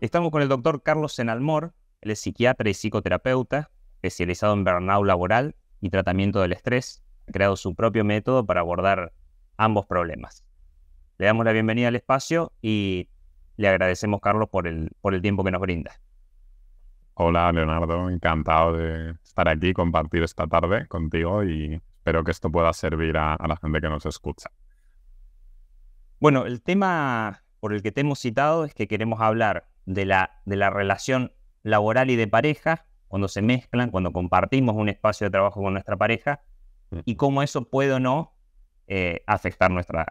Estamos con el doctor Carlos Senalmor, él es psiquiatra y psicoterapeuta, especializado en burnout laboral y tratamiento del estrés. Ha creado su propio método para abordar ambos problemas. Le damos la bienvenida al espacio y le agradecemos, Carlos, por el, por el tiempo que nos brinda. Hola, Leonardo. Encantado de estar aquí, compartir esta tarde contigo y espero que esto pueda servir a, a la gente que nos escucha. Bueno, el tema por el que te hemos citado es que queremos hablar de la, de la relación laboral y de pareja, cuando se mezclan, cuando compartimos un espacio de trabajo con nuestra pareja, y cómo eso puede o no eh, afectar nuestra,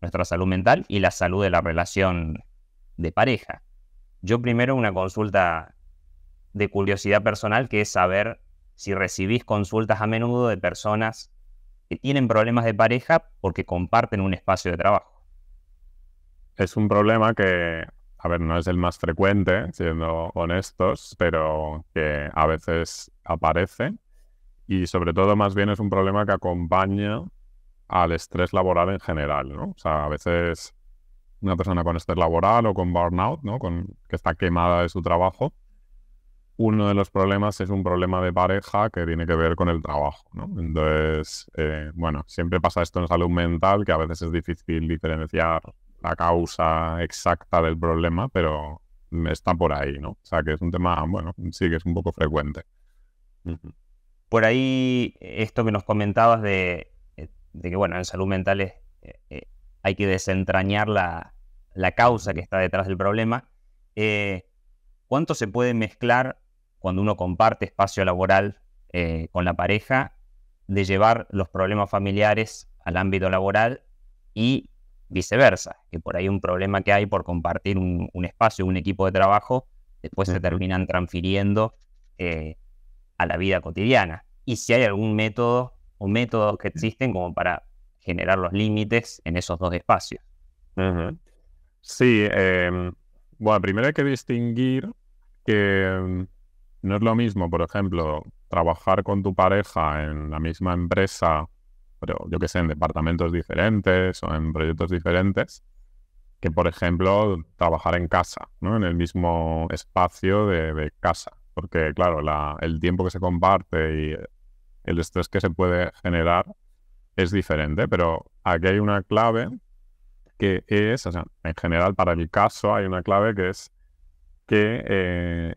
nuestra salud mental y la salud de la relación de pareja. Yo primero una consulta de curiosidad personal, que es saber si recibís consultas a menudo de personas que tienen problemas de pareja porque comparten un espacio de trabajo. Es un problema que a ver, no es el más frecuente, siendo honestos, pero que a veces aparece y sobre todo más bien es un problema que acompaña al estrés laboral en general, ¿no? O sea, a veces una persona con estrés laboral o con burnout, ¿no? Con, que está quemada de su trabajo, uno de los problemas es un problema de pareja que tiene que ver con el trabajo, ¿no? Entonces, eh, bueno, siempre pasa esto en salud mental, que a veces es difícil diferenciar la causa exacta del problema, pero está por ahí, ¿no? O sea, que es un tema, bueno, sí que es un poco frecuente. Por ahí, esto que nos comentabas de, eh, que, bueno, en salud mental eh, eh, hay que desentrañar la, causa que está detrás del problema. ¿Cuánto se puede mezclar cuando uno comparte espacio laboral con la pareja de llevar los problemas familiares al ámbito laboral y viceversa, que por ahí un problema que hay por compartir un, espacio, un equipo de trabajo, después se terminan transfiriendo eh, a la vida cotidiana. Y si hay algún método o métodos que existen como para generar los límites en esos dos espacios. Sí, em, bueno, primero hay que distinguir que em, no es lo mismo, por ejemplo, trabajar con tu pareja en la misma empresa pero yo que sé, en departamentos diferentes o en proyectos diferentes, que por ejemplo trabajar en casa, ¿no? en el mismo espacio de, casa. Porque claro, el tiempo que se comparte y el estrés que se puede generar es diferente, pero aquí hay una clave que es, o sea, en general para mi caso hay una clave que es que eh,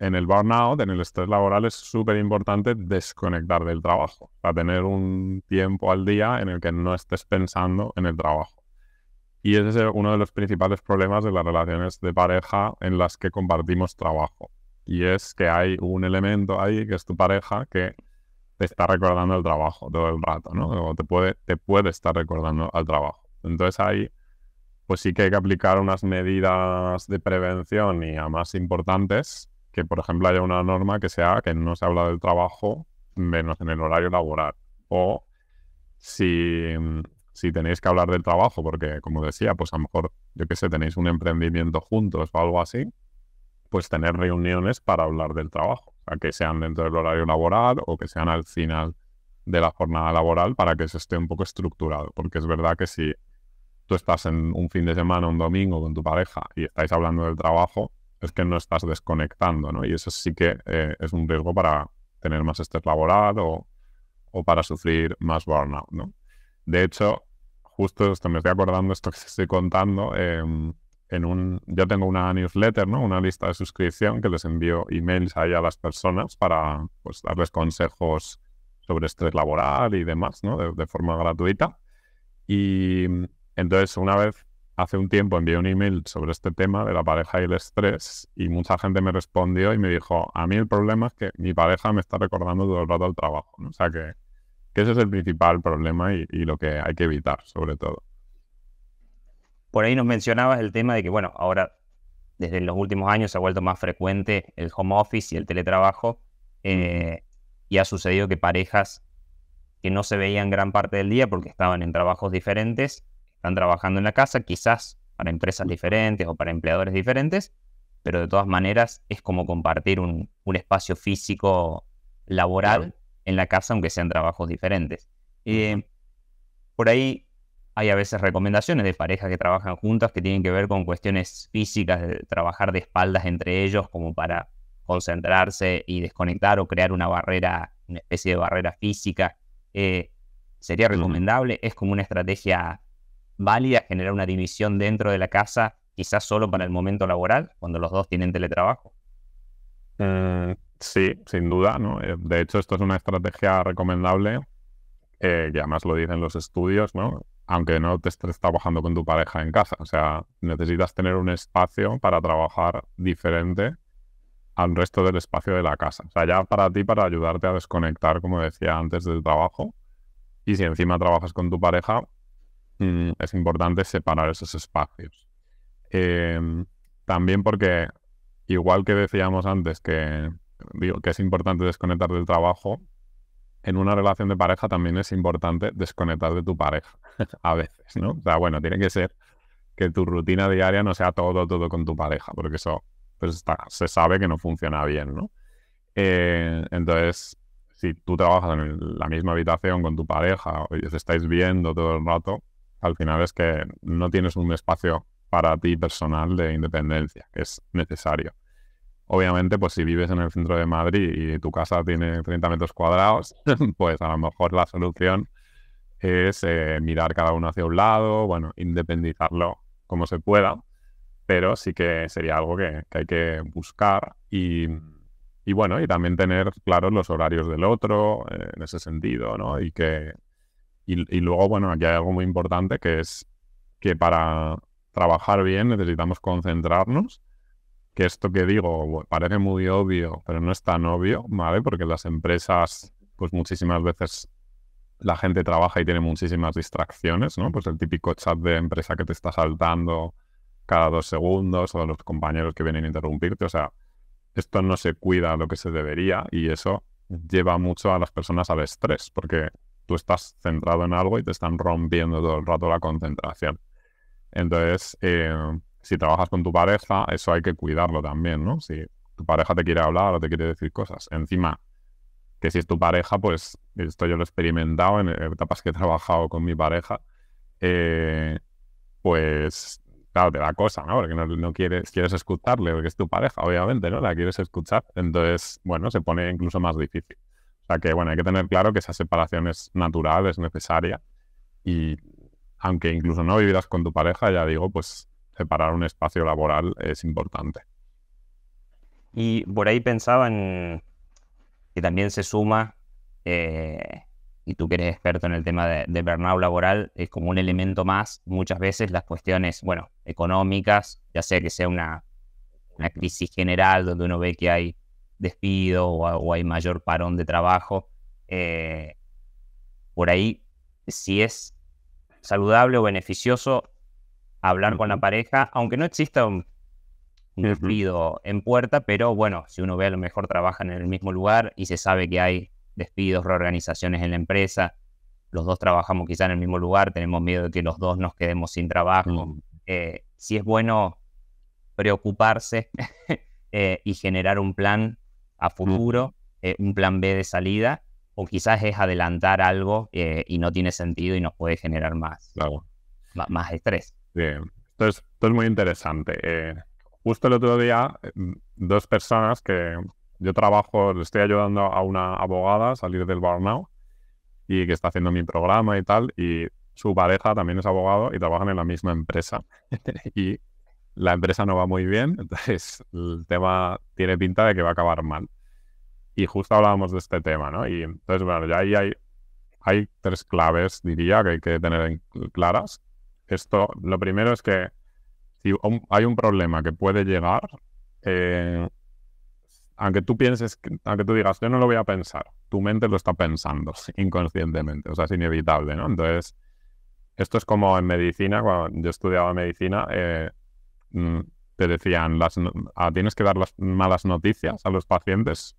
en el burnout, en el estrés laboral, es súper importante desconectar del trabajo, para tener un tiempo al día en el que no estés pensando en el trabajo. Y ese es uno de los principales problemas de las relaciones de pareja en las que compartimos trabajo. Y es que hay un elemento ahí que es tu pareja que te está recordando el trabajo todo el rato, ¿no? O te puede, te puede estar recordando al trabajo. Entonces ahí pues sí que hay que aplicar unas medidas de prevención y a más importantes que, por ejemplo, haya una norma que sea que no se habla del trabajo menos en el horario laboral. O si, si tenéis que hablar del trabajo, porque como decía, pues a lo mejor, yo qué sé, tenéis un emprendimiento juntos o algo así, pues tener reuniones para hablar del trabajo, que sean dentro del horario laboral o que sean al final de la jornada laboral para que se esté un poco estructurado, porque es verdad que si tú estás en un fin de semana, un domingo con tu pareja y estáis hablando del trabajo, es que no estás desconectando, ¿no? Y eso sí que eh, es un riesgo para tener más estrés laboral o, o para sufrir más burnout, ¿no? De hecho, justo esto, me estoy acordando esto que estoy contando, em, en un, yo tengo una newsletter, ¿no? Una lista de suscripción que les envío emails ahí a las personas para pues, darles consejos sobre estrés laboral y demás, ¿no? de forma gratuita. Y mm, entonces, una vez hace un tiempo envié un email sobre este tema de la pareja y el estrés y mucha gente me respondió y me dijo, a mí el problema es que mi pareja me está recordando todo el rato al trabajo. O sea que, ese es el principal problema y, lo que hay que evitar, sobre todo. Por ahí nos mencionabas el tema de que, bueno, ahora desde los últimos años se ha vuelto más frecuente el home office y el teletrabajo eh, y ha sucedido que parejas que no se veían gran parte del día porque estaban en trabajos diferentes están trabajando en la casa, quizás para empresas mm. diferentes o para empleadores diferentes, pero de todas maneras es como compartir un, espacio físico laboral en la casa, aunque sean trabajos diferentes. Eh, por ahí hay a veces recomendaciones de parejas que trabajan juntas que tienen que ver con cuestiones físicas, de trabajar de espaldas entre ellos como para concentrarse y desconectar o crear una barrera, una especie de barrera física. Eh, ¿Sería recomendable? ¿Es como una estrategia válida generar una división dentro de la casa, quizás solo para el momento laboral, cuando los dos tienen teletrabajo? Mm, sí, sin duda, ¿no? Eh, de hecho, esto es una estrategia recomendable, ya eh, que además lo dicen los estudios, ¿no? Aunque no te estés trabajando con tu pareja en casa. O sea, necesitas tener un espacio para trabajar diferente al resto del espacio de la casa. O sea, ya para ti, para ayudarte a desconectar, como decía antes, del trabajo. Y si encima trabajas con tu pareja, Mm, es importante separar esos espacios. Em, también porque, igual que decíamos antes que, digo, que es importante desconectar del trabajo, en una relación de pareja también es importante desconectar de tu pareja a veces, ¿no? O bueno, tiene que ser que tu rutina diaria no sea todo, todo con tu pareja, porque eso pues, se sabe que no funciona bien, ¿no? Eh, entonces, si tú trabajas en la misma habitación con tu pareja o os estáis viendo todo el rato, al final es que no tienes un espacio para ti personal de independencia, que es necesario. Obviamente, pues si vives en el centro de Madrid y tu casa tiene 30 metros cuadrados, pues a lo mejor la solución es eh, mirar cada uno hacia un lado, bueno, independizarlo como se pueda, pero sí que sería algo que, hay que buscar y, bueno, y también tener claros los horarios del otro eh, en ese sentido, ¿no? Y que y, luego, bueno, aquí hay algo muy importante que es que para trabajar bien necesitamos concentrarnos que esto que digo parece muy obvio, pero no es tan obvio, ¿vale? Porque las empresas, pues muchísimas veces la gente trabaja y tiene muchísimas distracciones, ¿no? Pues el típico chat de empresa que te está saltando cada dos segundos o los compañeros que vienen a interrumpirte, o sea, esto no se cuida lo que se debería y eso lleva mucho a las personas al estrés, porque tú estás centrado en algo y te están rompiendo todo el rato la concentración. Entonces, eh, si trabajas con tu pareja, eso hay que cuidarlo también, ¿no? Si tu pareja te quiere hablar o te quiere decir cosas. Encima, que si es tu pareja, pues esto yo lo he experimentado en etapas que he trabajado con mi pareja, eh, pues claro, te da cosa, ¿no? Porque no, no, quieres, quieres escucharle, porque es tu pareja, obviamente, ¿no? La quieres escuchar. Entonces, bueno, se pone incluso más difícil sea que, bueno, hay que tener claro que esa separación es natural, es necesaria y aunque incluso no vividas con tu pareja, ya digo, pues separar un espacio laboral es importante. Y por ahí pensaba en que también se suma, eh, y tú que eres experto en el tema de, de laboral, es como un elemento más, muchas veces las cuestiones, bueno, económicas, ya sea que sea una crisis general donde uno ve que hay despido o, hay mayor parón de trabajo. Eh, por ahí, si es saludable o beneficioso hablar con la pareja, aunque no exista un, despido en puerta, pero bueno, si uno ve a lo mejor trabajan en el mismo lugar y se sabe que hay despidos, reorganizaciones en la empresa, los dos trabajamos quizá en el mismo lugar, tenemos miedo de que los dos nos quedemos sin trabajo. Eh, si es bueno preocuparse eh, y generar un plan a mm. futuro eh, un plan B de salida o quizás es adelantar algo eh, y no tiene sentido y nos puede generar más, más, estrés. Bien. Esto, es, muy interesante. Eh, justo el otro día, mm, dos personas que yo trabajo, le estoy ayudando a una abogada a salir del burnout y que está haciendo mi programa y tal, y su pareja también es abogado y trabajan en la misma empresa. la empresa no va muy bien, entonces el tema tiene pinta de que va a acabar mal. Y justo hablábamos de este tema, ¿no? Y entonces, bueno, ya ahí hay, hay tres claves, diría, que hay que tener claras. Esto, lo primero es que si hay un problema que puede llegar, eh, aunque tú pienses, aunque tú digas, yo no lo voy a pensar, tu mente lo está pensando inconscientemente, o sea, es inevitable, ¿no? Entonces, esto es como en medicina, cuando yo estudiaba medicina, eh, Mm, te decían, las, ah, tienes que dar las malas noticias a los pacientes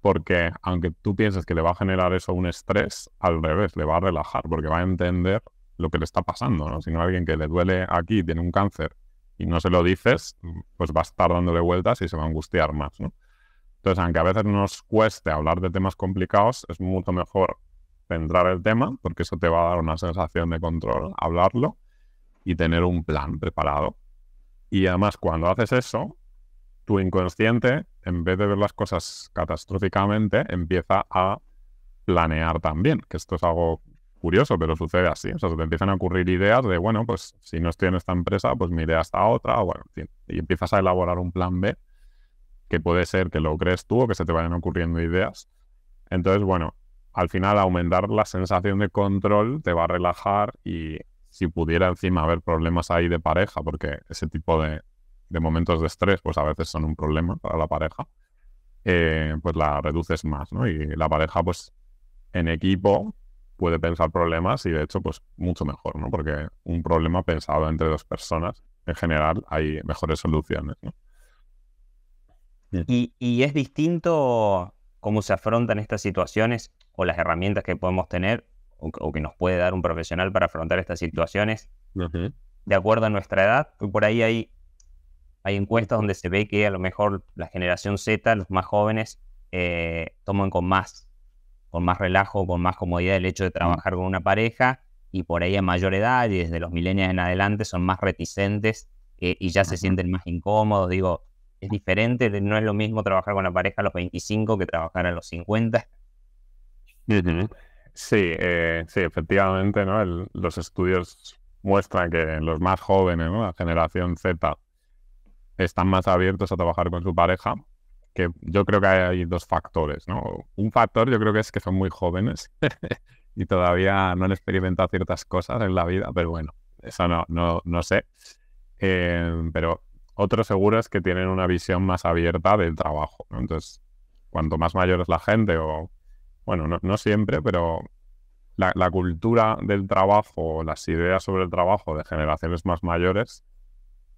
porque aunque tú pienses que le va a generar eso un estrés, al revés, le va a relajar porque va a entender lo que le está pasando, ¿no? Si no alguien que le duele aquí, tiene un cáncer y no se lo dices, pues va a estar dándole vueltas y se va a angustiar más, Entonces, aunque a veces nos cueste hablar de temas complicados, es mucho mejor centrar el tema porque eso te va a dar una sensación de control, hablarlo y tener un plan preparado. Y además, cuando haces eso, tu inconsciente, en vez de ver las cosas catastróficamente, empieza a planear también, que esto es algo curioso, pero sucede así. O sea, se te empiezan a ocurrir ideas de, bueno, pues si no estoy en esta empresa, pues mi idea está otra, y empiezas a elaborar un plan B, que puede ser que lo crees tú o que se te vayan ocurriendo ideas. Entonces, bueno, al final aumentar la sensación de control te va a relajar y si pudiera encima haber problemas ahí de pareja, porque ese tipo de, momentos de estrés, pues a veces son un problema para la pareja, eh, pues la reduces más, ¿no? Y la pareja, pues en equipo puede pensar problemas y de hecho, pues mucho mejor, ¿no? Porque un problema pensado entre dos personas, en general, hay mejores soluciones, Y, y es distinto cómo se afrontan estas situaciones o las herramientas que podemos tener o, que nos puede dar un profesional para afrontar estas situaciones, de acuerdo a nuestra edad. Por ahí hay, hay encuestas donde se ve que a lo mejor la generación Z, los más jóvenes, eh, toman con más, con más relajo, con más comodidad el hecho de trabajar con una pareja y por ahí a mayor edad y desde los milenios en adelante son más reticentes eh, y ya se sienten más incómodos. Digo, es diferente, no es lo mismo trabajar con la pareja a los 25 que trabajar a los 50. Sí, eh, sí, efectivamente, ¿no? los estudios muestran que los más jóvenes, la generación Z, están más abiertos a trabajar con su pareja, que yo creo que hay dos factores, ¿no? Un factor yo creo que es que son muy jóvenes y todavía no han experimentado ciertas cosas en la vida, pero bueno, eso no, no, no sé. Eh, pero otro seguro es que tienen una visión más abierta del trabajo, Entonces, cuanto más mayor es la gente o bueno, no, siempre, pero la, cultura del trabajo, las ideas sobre el trabajo de generaciones más mayores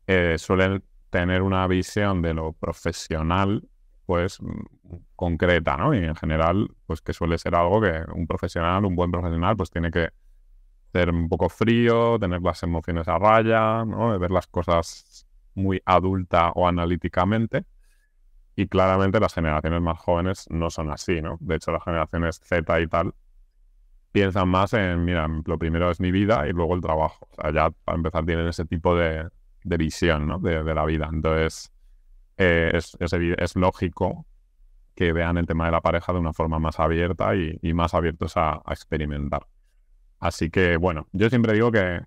eh, suelen tener una visión de lo profesional, pues concreta, ¿no? Y en general, pues que suele ser algo que un profesional, un buen profesional, pues tiene que ser un poco frío, tener las emociones a raya, ¿no? ver las cosas muy adulta o analíticamente. Y claramente las generaciones más jóvenes no son así, ¿no? De hecho, las generaciones Z y tal piensan más en, mira, lo primero es mi vida y luego el trabajo. O sea, ya para empezar tienen ese tipo de, de visión, ¿no? De, de, la vida. Entonces, eh, es, lógico que vean el tema de la pareja de una forma más abierta y, más abiertos a experimentar. Así que, bueno, yo siempre digo que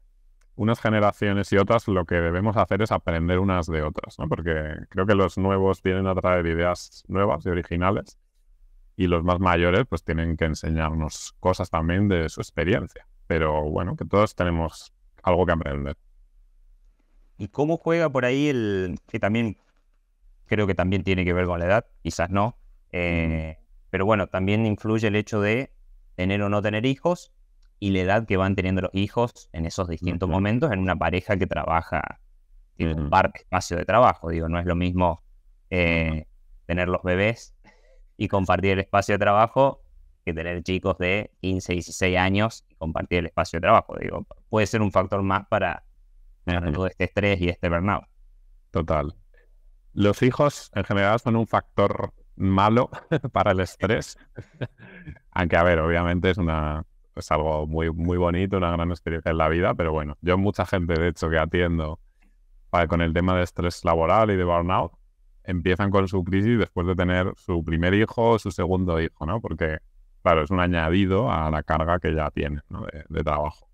unas generaciones y otras lo que debemos hacer es aprender unas de otras, ¿no? Porque creo que los nuevos vienen a traer ideas nuevas y originales y los más mayores pues tienen que enseñarnos cosas también de su experiencia. Pero bueno, que todos tenemos algo que aprender. ¿Y cómo juega por ahí el... que también creo que también tiene que ver con la edad, quizás no. Eh, mm. Pero bueno, también influye el hecho de tener o no tener hijos y la edad que van teniendo los hijos en esos distintos momentos en una pareja que trabaja, tiene un par espacio de trabajo. Digo, no es lo mismo eh, tener los bebés y compartir el espacio de trabajo que tener chicos de 15, 16 años y compartir el espacio de trabajo. Digo, puede ser un factor más para todo este estrés y este burnout. Total. Los hijos en general son un factor malo para el estrés. Aunque, a ver, obviamente es una, es algo muy, muy bonito, una gran experiencia en la vida, pero bueno, yo mucha gente, de hecho, que atiendo con el tema de estrés laboral y de burnout, empiezan con su crisis después de tener su primer hijo o su segundo hijo, ¿no? Porque, claro, es un añadido a la carga que ya tiene, ¿no? de, trabajo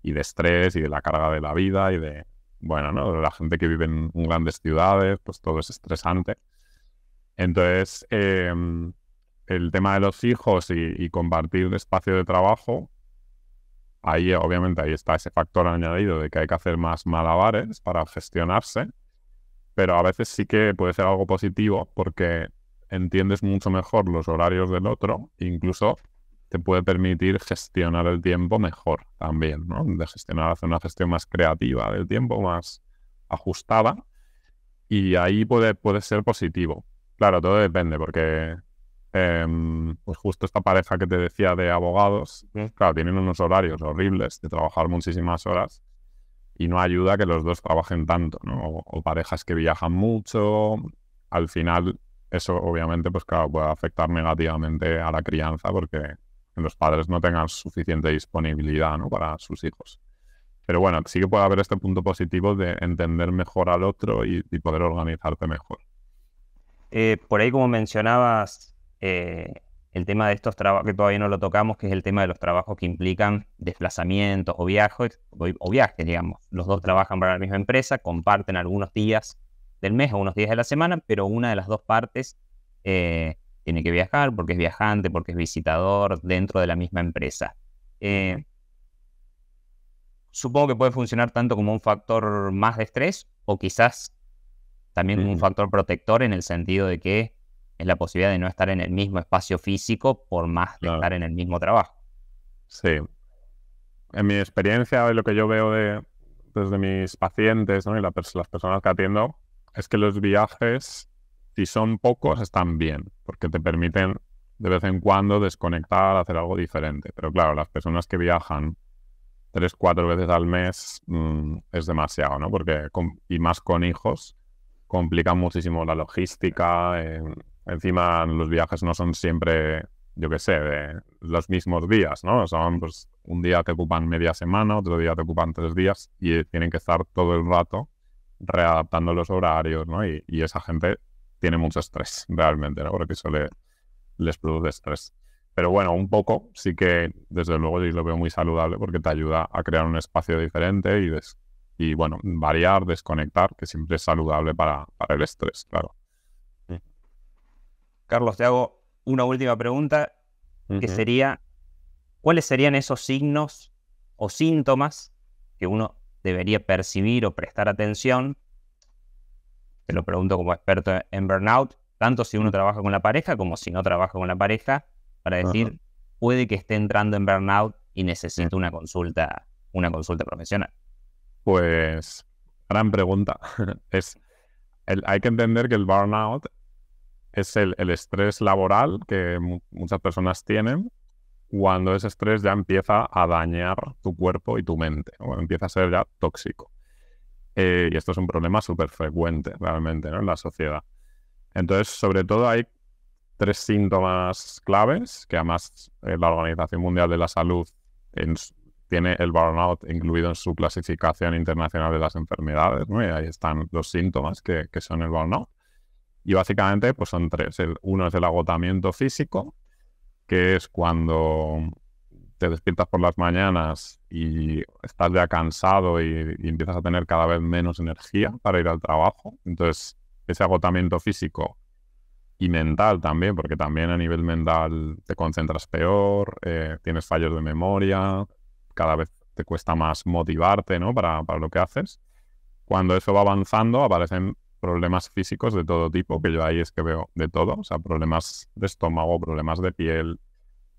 y de estrés y de la carga de la vida y de, bueno, ¿no? La gente que vive en grandes ciudades, pues todo es estresante. Entonces, em, el tema de los hijos y, compartir compartir espacio de trabajo, ahí obviamente ahí está ese factor añadido de que hay que hacer más malabares para gestionarse, pero a veces sí que puede ser algo positivo porque entiendes mucho mejor los horarios del otro, incluso te puede permitir gestionar el tiempo mejor también, ¿no? De gestionar, hacer una gestión más creativa del tiempo, más ajustada, y ahí puede, puede ser positivo. Claro, todo depende, porque Em, pues justo esta pareja que te decía de abogados, claro, tienen unos horarios horribles de trabajar muchísimas horas y no ayuda a que los dos trabajen tanto, ¿no? O, parejas que viajan mucho, al final eso obviamente pues claro, puede afectar negativamente a la crianza porque los padres no tengan suficiente disponibilidad ¿no? para sus hijos. Pero bueno, sí que puede haber este punto positivo de entender mejor al otro y, poder organizarte mejor. Eh, por ahí, como mencionabas, eh, el tema de estos trabajos, que todavía no lo tocamos, que es el tema de los trabajos que implican desplazamientos o viajes, o, viajes, digamos. Los dos trabajan para la misma empresa, comparten algunos días del mes o unos días de la semana, pero una de las dos partes eh, tiene que viajar porque es viajante, porque es visitador dentro de la misma empresa. Eh, supongo que puede funcionar tanto como un factor más de estrés o quizás también como un factor protector en el sentido de que es la posibilidad de no estar en el mismo espacio físico por más de estar en el mismo trabajo. Sí. En mi experiencia, lo que yo veo de, desde mis pacientes ¿no? y la, las personas que atiendo, es que los viajes, si son pocos, están bien, porque te permiten de vez en cuando desconectar, hacer algo diferente. Pero claro, las personas que viajan tres, cuatro veces al mes mm, es demasiado, ¿no? Porque y más con hijos complica muchísimo la logística. Eh, Encima los viajes no son siempre, yo qué sé, los mismos días, ¿no? Son, pues, un día te ocupan media semana, otro día te ocupan tres días y tienen que estar todo el rato readaptando los horarios, ¿no? Y, esa gente tiene mucho estrés, realmente, ¿no? Porque eso les produce estrés. Pero bueno, un poco sí que, desde luego, yo lo veo muy saludable porque te ayuda a crear un espacio diferente y, y bueno, variar, desconectar, que siempre es saludable para, para el estrés, claro. Carlos, te hago una última pregunta, que sería, ¿cuáles serían esos signos o síntomas que uno debería percibir o prestar atención? Te lo pregunto como experto en burnout, tanto si uno trabaja con la pareja como si no trabaja con la pareja, para decir, puede que esté entrando en burnout y necesite una consulta, una consulta profesional. Pues, gran pregunta. es, hay que entender que el burnout es el, estrés laboral que muchas personas tienen. Cuando ese estrés ya empieza a dañar tu cuerpo y tu mente, o empieza a ser ya tóxico. Eh, y esto es un problema súper frecuente realmente en la sociedad. Entonces, sobre todo hay tres síntomas claves que además eh, la Organización Mundial de la Salud tiene el burnout incluido en su clasificación internacional de las enfermedades, ¿no? y ahí están los síntomas que, que son el burnout. Y básicamente pues son tres. El, uno es el agotamiento físico, que es cuando te despiertas por las mañanas y estás ya cansado y, empiezas a tener cada vez menos energía para ir al trabajo. Entonces, ese agotamiento físico y mental también, porque también a nivel mental te concentras peor, eh, tienes fallos de memoria, cada vez te cuesta más motivarte ¿no? para lo que haces. Cuando eso va avanzando, aparecen problemas físicos de todo tipo, que yo ahí es que veo de todo, o sea, problemas de estómago, problemas de piel,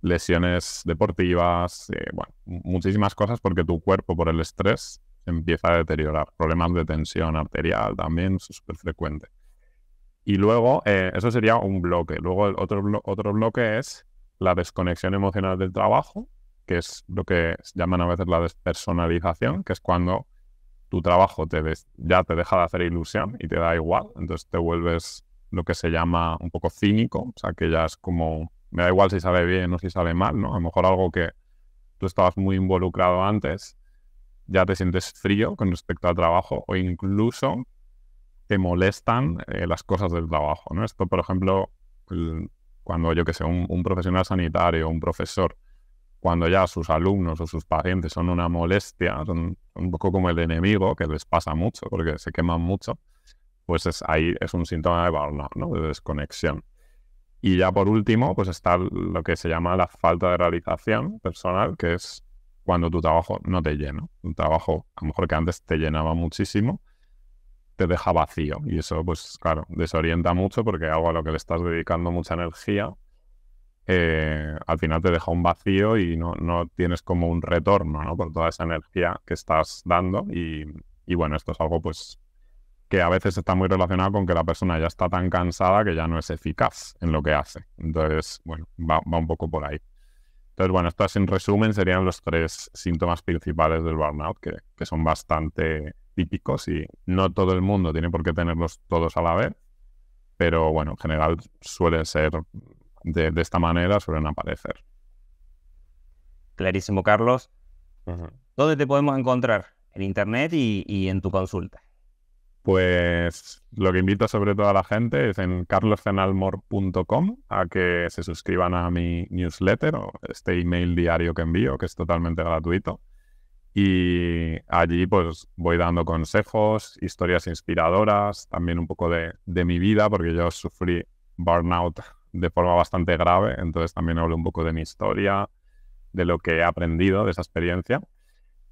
lesiones deportivas, eh, bueno, muchísimas cosas porque tu cuerpo por el estrés empieza a deteriorar, problemas de tensión arterial también, súper frecuente. Y luego, eh, eso sería un bloque. Luego el otro, otro bloque es la desconexión emocional del trabajo, que es lo que llaman a veces la despersonalización, que es cuando tu trabajo te ya te deja de hacer ilusión y te da igual, entonces te vuelves lo que se llama un poco cínico, o sea, que ya es como, me da igual si sale bien o si sale mal, ¿no? A lo mejor algo que tú estabas muy involucrado antes, ya te sientes frío con respecto al trabajo o incluso te molestan eh, las cosas del trabajo, ¿no? Esto, por ejemplo, cuando yo que sé, un, un profesional sanitario, un profesor, cuando ya sus alumnos o sus pacientes son una molestia, son un poco como el enemigo, que les pasa mucho porque se queman mucho, pues es, ahí es un síntoma de burnout, ¿no? de desconexión. Y ya por último, pues está lo que se llama la falta de realización personal, que es cuando tu trabajo no te llena. Un trabajo, a lo mejor que antes te llenaba muchísimo, te deja vacío. Y eso, pues claro, desorienta mucho porque algo a lo que le estás dedicando mucha energía, eh, al final te deja un vacío y no, tienes como un retorno ¿no? por toda esa energía que estás dando. Y, bueno, esto es algo pues que a veces está muy relacionado con que la persona ya está tan cansada que ya no es eficaz en lo que hace. Entonces, bueno, va, un poco por ahí. Entonces, bueno, estos en resumen serían los tres síntomas principales del burnout, que, que son bastante típicos y no todo el mundo tiene por qué tenerlos todos a la vez, pero bueno, en general suele ser de, esta manera suelen aparecer. Clarísimo, Carlos. ¿Dónde te podemos encontrar? En Internet y, en tu consulta. Pues lo que invito sobre todo a la gente es en carloscenalmor.com a que se suscriban a mi newsletter o este email diario que envío, que es totalmente gratuito. Y allí pues voy dando consejos, historias inspiradoras, también un poco de, de mi vida, porque yo sufrí burnout de forma bastante grave, entonces también hablo un poco de mi historia, de lo que he aprendido de esa experiencia.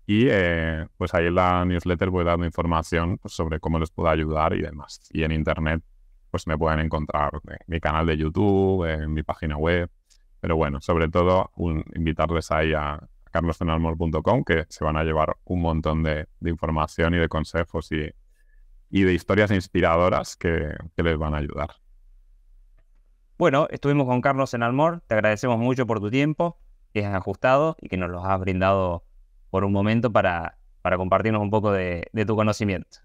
Y eh, pues ahí en la newsletter voy dando información pues, sobre cómo les puedo ayudar y demás. Y en internet pues me pueden encontrar en mi canal de YouTube, en mi página web. Pero bueno, sobre todo invitarles ahí a carloszenalmor.com que se van a llevar un montón de, información y de consejos y, y de historias inspiradoras que les van a ayudar. Bueno, estuvimos con Carlos en Almor, te agradecemos mucho por tu tiempo que has ajustado y que nos los has brindado por un momento para, para compartirnos un poco de, de tu conocimiento.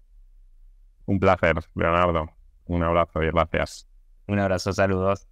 Un placer, Leonardo. Un abrazo y gracias. Un abrazo, saludos.